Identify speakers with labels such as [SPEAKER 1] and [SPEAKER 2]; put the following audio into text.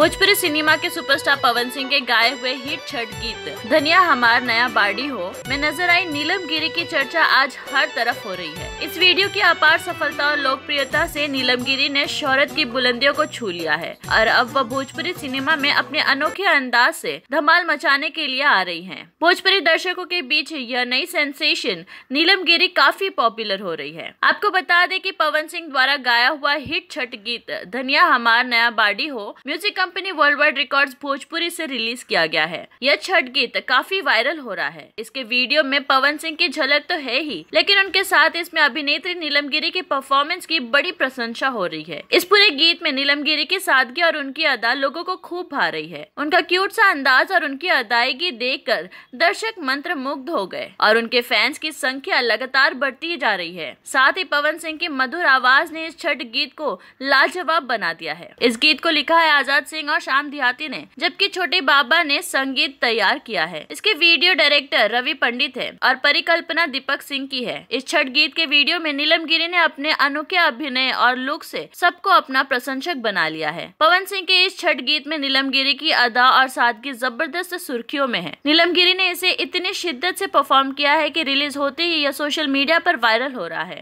[SPEAKER 1] Bhojpuri cinema के superstar Pawan Singh के गाए हुए हिट छठ गीत धनिया हमार नया बाड़ी हो में नजर आई नीलम गिरी की चर्चा आज हर तरफ हो रही है इस वीडियो की अपार सफलता और लोकप्रियता से नीलम गिरी ने शोहरत की बुलंदियों को छू लिया है और अब वह भोजपुरी सिनेमा में अपने अनोखे अंदाज से धमाल मचाने के लिए आ रही है भोजपुरी दर्शकों के बीच यह नई सेंसेशन नीलम गिरी काफी पॉपुलर हो रही है आपको बता दे की पवन सिंह द्वारा गाया हुआ हिट छठ गीत धनिया हमार नया बाड़ी हो music company world wide record Bhojpuri से रिलीज किया गया है यह छठ गीत काफी वायरल हो रहा है इसके वीडियो में पवन सिंह की झलक तो है ही लेकिन उनके साथ इसमें अभिनेत्री नीलम गिरी की परफॉर्मेंस की बड़ी प्रशंसा हो रही है इस पूरे गीत में नीलम गिरी की सादगी और उनकी अदा लोगो को खूब भा रही है उनका क्यूट सा अंदाज और उनकी अदायगी देख कर दर्शक मंत्र मुग्ध हो गए और उनके फैंस की संख्या लगातार बढ़ती जा रही है साथ ही पवन सिंह की मधुर आवाज ने इस छठ गीत को लाजवाब बना दिया है इस गीत को लिखा है आजाद सिंह और शाम दिहाती ने जबकि छोटे बाबा ने संगीत तैयार किया है इसके वीडियो डायरेक्टर रवि पंडित है और परिकल्पना दीपक सिंह की है इस छठ गीत के वीडियो में नीलम गिरी ने अपने अनोखे अभिनय और लुक से सबको अपना प्रशंसक बना लिया है पवन सिंह के इस छठ गीत में नीलम गिरी की अदा और सादगी जबरदस्त सुर्खियों में है नीलम गिरी ने इसे इतनी शिद्दत से परफॉर्म किया है कि रिलीज होते ही यह सोशल मीडिया पर वायरल हो रहा है